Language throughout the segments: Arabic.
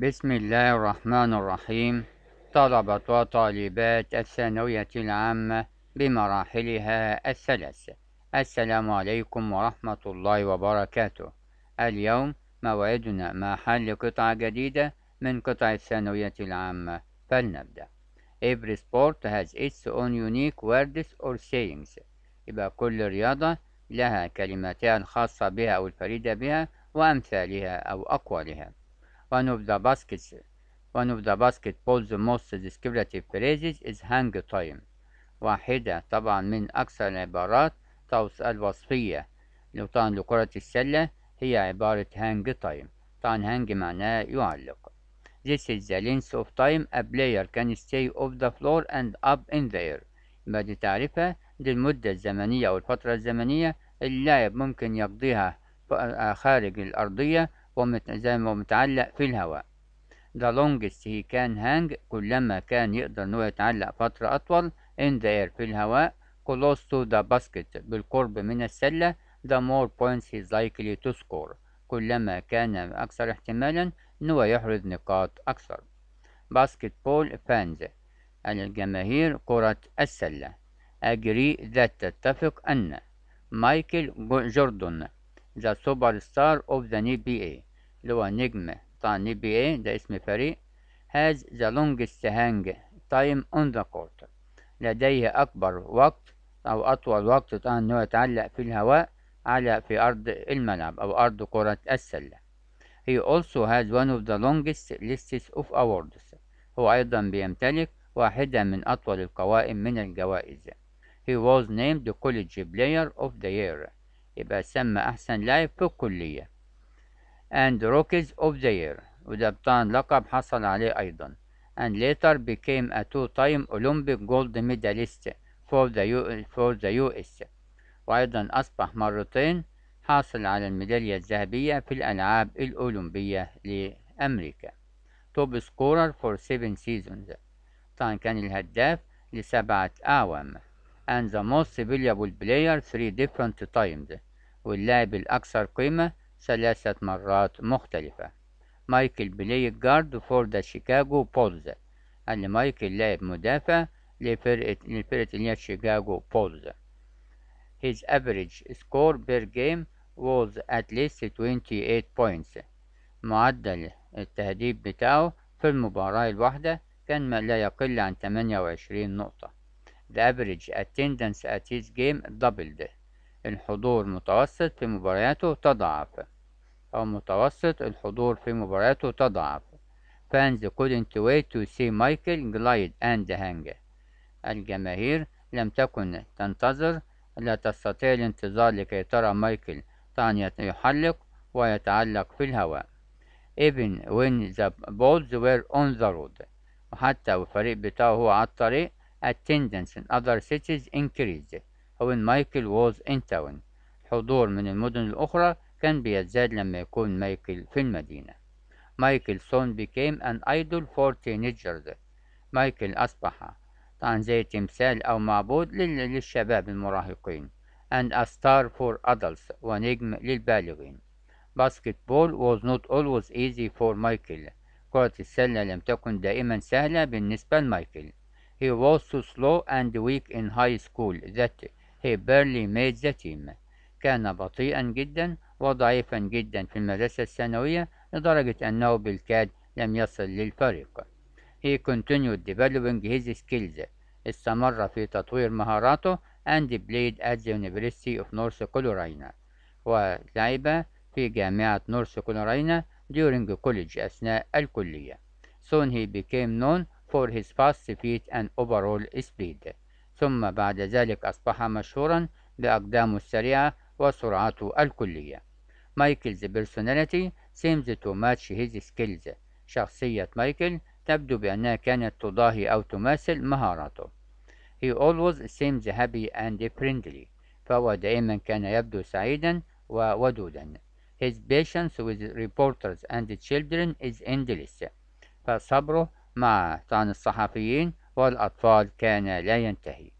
بسم الله الرحمن الرحيم طلبة وطالبات الثانوية العامة بمراحلها الثلاث السلام عليكم ورحمة الله وبركاته اليوم موعدنا مع حل قطعة جديدة من قطع الثانوية العامة فلنبدأ Every sport has its own unique words or sayings يبقى كل رياضة لها كلمتان الخاصة بها أو الفريدة بها وأمثالها أو أقوالها one of the baskets one of the basket poles the most descriptive phrases is hang time واحدة طبعا من أكثر العبارات توس الوصفية لطان لكرة السلة هي عبارة hang time طبعا hang معناه يعلق This is the length of time a player can stay off the floor and up in the air يبقى دي تعرفها دي المدة الزمنية أو الفترة الزمنية اللاعب ممكن يقضيها خارج الأرضية زي ما متعلق في الهواء the longest he can hang كلما كان يقدر إن هو يتعلق فترة أطول in the air في الهواء close to the basket بالقرب من السلة the more points he's likely to score كلما كان أكثر احتمالا إن هو يحرز نقاط أكثر basketball fans فانز الجماهير كرة السلة agree that تتفق أن مايكل جوردون the superstar of the NBA اللي هو نجمة بتاع بي اي ده اسم فريق has the longest hang time on the court لديه أكبر وقت أو أطول وقت طبعا إن هو يتعلق في الهواء على في أرض الملعب أو أرض كرة السلة. He also has one of the longest lists of awards. هو أيضا بيمتلك واحدة من أطول القوائم من الجوائز. He was named college player of the year. يبقى سمى أحسن لاعب في الكلية. and Rookies of the Year وده بطان لقب حصل عليه أيضا and later became a two-time Olympic gold medalist for the, U for the US وأيضا أصبح مرتين حاصل على الميدالية الذهبية في الألعاب الأولمبية لأمريكا top scorer for seven seasons طبعا كان الهداف لسبعة أعوام and the most valuable player three different times واللاعب الأكثر قيمة ثلاثة مرات مختلفة مايكل بلايك جارد وفوردا شيكاغو بولز أن مايكل لاعب مدافع لفرقة لفرقة اللي هي شيكاغو بولز His average score per game was at least 28 points معدل التهديد بتاعه في المباراة الواحدة كان ما لا يقل عن 28 نقطة The average attendance at his game doubled الحضور متوسط في مبارياته تضعف أو متوسط الحضور في مبارياته تضعف fans couldn't wait to see Michael glide and hang الجماهير لم تكن تنتظر لا تستطيع الانتظار لكي ترى مايكل طعن يحلق ويتعلق في الهواء even when the balls were on the road وحتى الفريق بتاعه هو على الطريق attendance in other cities increased هون مايكل ووز إن تاون حضور من المدن الأخرى كان بيزداد لما يكون مايكل في المدينة مايكل soon became an idol for teenagers مايكل أصبح طبعا زي تمثال أو معبود للشباب المراهقين and a star for adults ونجم للبالغين basketball was not always easy for مايكل كرة السلة لم تكن دائما سهلة بالنسبة لمايكل he was so slow and weak in high school that بيرلي ميد ذا تيم كان بطيئا جدا وضعيفا جدا في المدرسة الثانوية لدرجة أنه بالكاد لم يصل للفريق He continued developing his skills استمر في تطوير مهاراته and played at the University of North Carolina ولعب في جامعة نورث كارولينا during college أثناء الكلية. Soon he became known for his fast feet and overall speed. ثم بعد ذلك أصبح مشهورا بأقدامه السريعة وسرعته الكلية مايكلز بيرسوناليتي سيمز تو ماتش هيز سكيلز شخصية مايكل تبدو بأنها كانت تضاهي أو تماثل مهاراته هي always seems happy and friendly فهو دائما كان يبدو سعيدا وودودا His patience with reporters and children is endless فصبره مع طعن الصحفيين والأطفال كان لا ينتهي.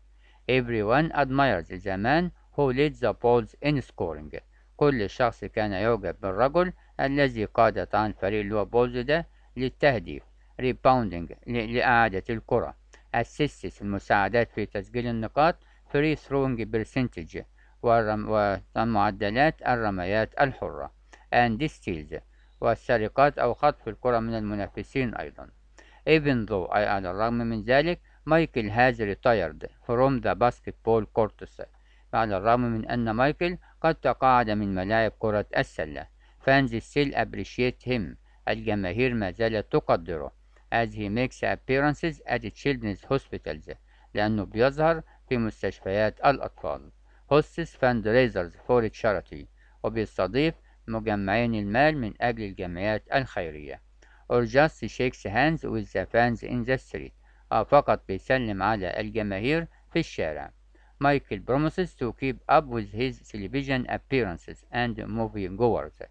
Everyone admired the man who led the balls in scoring. كل شخص كان يعجب بالرجل الذي قاد عن فريق لو بولز ده للتهديف. Rebounding لإعادة الكرة. Assists المساعدات في تسجيل النقاط. Free throwing percentage والرم... ومعدلات الرميات الحرة. And steals والسرقات أو خطف الكرة من المنافسين أيضا. Even though I على الرغم من ذلك مايكل has retired from the basketball courts على الرغم من أن مايكل قد تقاعد من ملاعب كرة السلة fans still appreciate him الجماهير ما زالت تقدره as he makes appearances at children's hospitals لأنه بيظهر في مستشفيات الأطفال hosts fundraisers for charity وبيستضيف مجمعين المال من أجل الجمعيات الخيرية or just shakes hands with the fans in the street أو فقط بيسلم على الجماهير في الشارع Michael promises to keep up with his television appearances and movie goers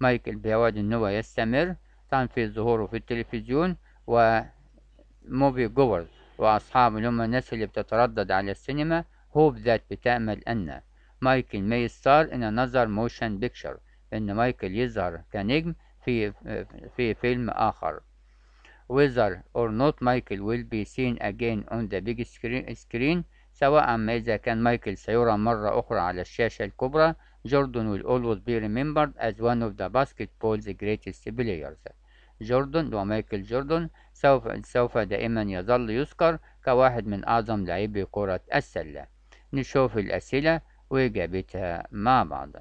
مايكل بيوعد ان هو يستمر طبعا في ظهوره في التلفزيون وموفي جوورز وأصحابه اللي هم الناس اللي بتتردد على السينما هوب ذات بتأمل أن مايكل may star in another motion picture إن مايكل يظهر كنجم في آه، في فيلم آخر whether or not Michael will be seen again on the big screen سواء ما إذا كان مايكل سيرى مرة أخرى على الشاشة الكبرى جوردن will always be remembered as one of the basketball's greatest players جوردن ومايكل جوردن سوف سوف دائما يظل يذكر كواحد من أعظم لاعبي كرة السلة نشوف الأسئلة وإجابتها مع بعض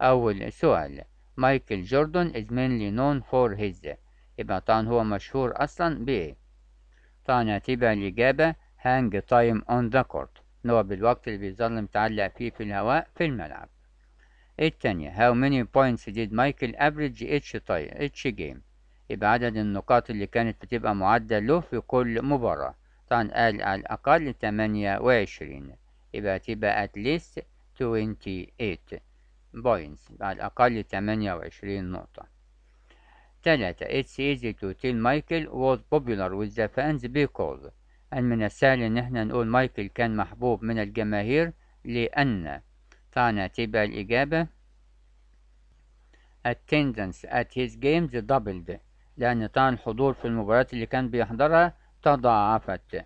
أول سؤال مايكل جوردن is mainly known for his يبقى طبعا هو مشهور أصلا بإيه؟ طبعا هتبقى الإجابة hang time on the court اللي هو بالوقت اللي بيظل متعلق فيه في الهواء في الملعب. التانية how many points did Michael average each time each game يبقى عدد النقاط اللي كانت بتبقى معدل له في كل مباراة طبعا قال على الأقل تمانية وعشرين يبقى تبقى at least 28 بوينتس على الأقل 28 نقطة. ثلاثة It's easy to tell Michael was popular with the fans because أن من السهل إن إحنا نقول مايكل كان محبوب من الجماهير لأن طعنا تبقى الإجابة attendance at his games doubled لأن طعن الحضور في المباريات اللي كان بيحضرها تضاعفت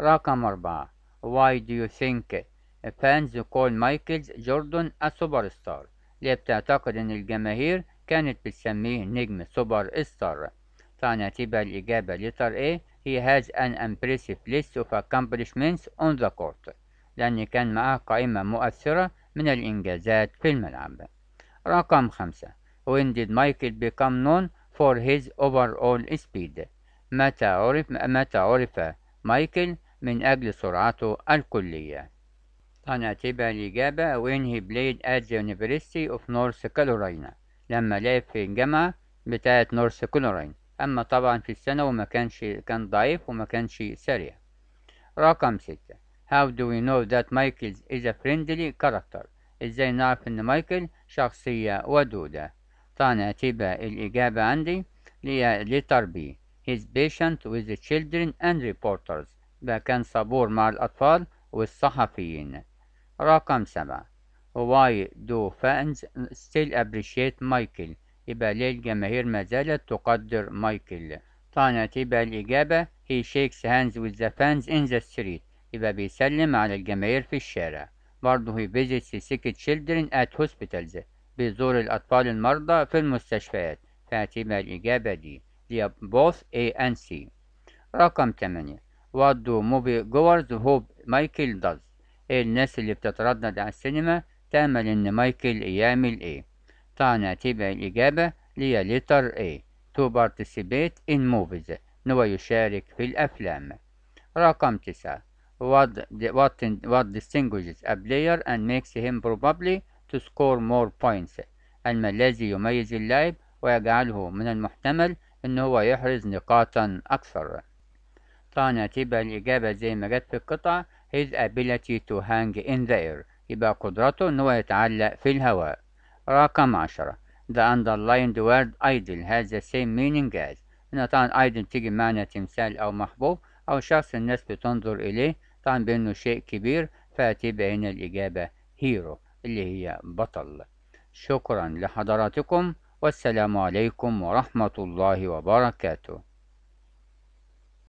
رقم أربعة why do you think فانز كول مايكلز جوردن السوبر ستار اللي بتعتقد ان الجماهير كانت بتسميه نجم سوبر ستار فأنا تبقى الإجابة لتر ايه he has an impressive list of accomplishments on the court لأن كان معاه قائمة مؤثرة من الإنجازات في الملعب رقم خمسة When did مايكل become known for his overall speed متى عرف متى عرف مايكل من أجل سرعته الكلية أنا تبع الإجابة when he played at the University of North Carolina لما لعب في الجامعة بتاعة نورث كولورين أما طبعا في السنة وما كانش كان ضعيف وما كانش سريع رقم ستة How do we know that Michael is a friendly character إزاي نعرف إن مايكل شخصية ودودة طبعا تبع الإجابة عندي letter B He's patient with the children and reporters بقى كان صبور مع الأطفال والصحفيين رقم سبعة Why do fans still appreciate Michael؟ يبقى ليه الجماهير ما زالت تقدر مايكل؟ طبعا هتبقى الإجابة He shakes hands with the fans in the street يبقى بيسلم على الجماهير في الشارع برضه he visits the sick children at hospitals بيزور الأطفال المرضى في المستشفيات فهتبقى الإجابة دي دي both A and C رقم 8 What do movie goers hope Michael does الناس اللي بتتردد على السينما تأمل إن مايكل يعمل إيه طعنة تبقى الإجابة ليا ليتر إيه تو participate إن موفيز إن هو يشارك في الأفلام رقم تسعة what, what, what distinguishes a player and makes him probably to score more points أما الذي يميز اللاعب ويجعله من المحتمل إن هو يحرز نقاطا أكثر طبعا هتبقى الإجابة زي ما جت في القطعة his ability to hang in the air يبقى قدرته ان هو يتعلق في الهواء رقم عشرة the underlined word idol has the same meaning as هنا طبعا idol تيجي بمعنى تمثال او محبوب او شخص الناس بتنظر اليه طبعا بانه شيء كبير فتبقى هنا الاجابة هيرو اللي هي بطل شكرا لحضراتكم والسلام عليكم ورحمة الله وبركاته